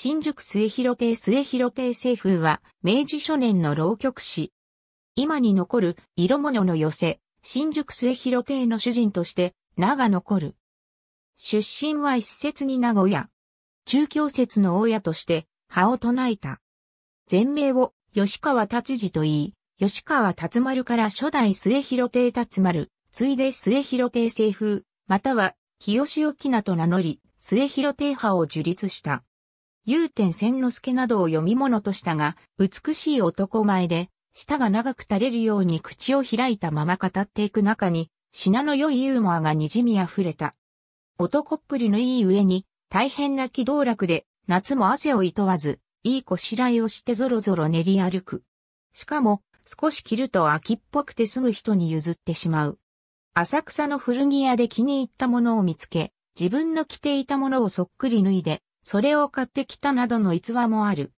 新宿末広亭末広亭西風は、明治初年の浪曲師。今に残る色物の寄せ、新宿末広亭の主人として、名が残る。出身は一説に名古屋。中京説の大家として、葉を唱えた。全名を吉川達治と言い、吉川達丸から初代末広亭達丸、ついで末広亭西風、または清志沖名と名乗り、末広亭派を樹立した。祐天千之助などを読み物としたが、美しい男前で、舌が長く垂れるように口を開いたまま語っていく中に、品の良いユーモアがにじみ溢れた。男っぷりのいい上に、大変な気道楽で、夏も汗をいとわず、いいこしらえをしてぞろぞろ練り歩く。しかも、少し着ると秋っぽくてすぐ人に譲ってしまう。浅草の古着屋で気に入ったものを見つけ、自分の着ていたものをそっくり脱いで、それを買ってきたなどの逸話もある。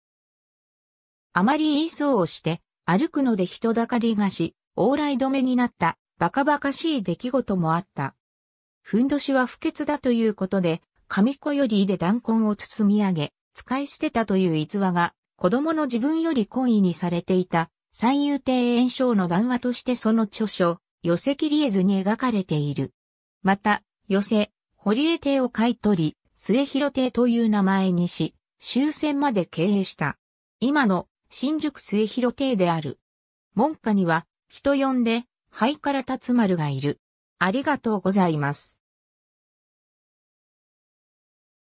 あまり言いそうをして、歩くので人だかりがし、往来止めになったバカバカしい出来事もあった。ふんどしは不潔だということで、紙子よりで弾痕を包み上げ、使い捨てたという逸話が、子供の自分より懇意にされていた、三遊亭炎章の談話としてその著書、寄せ切り絵図に描かれている。また、寄せ、堀江亭を買い取り、末広亭という名前にし、終戦まで経営した。今の新宿末広亭である。門下には人呼んで、灰から立つ丸がいる。ありがとうございます。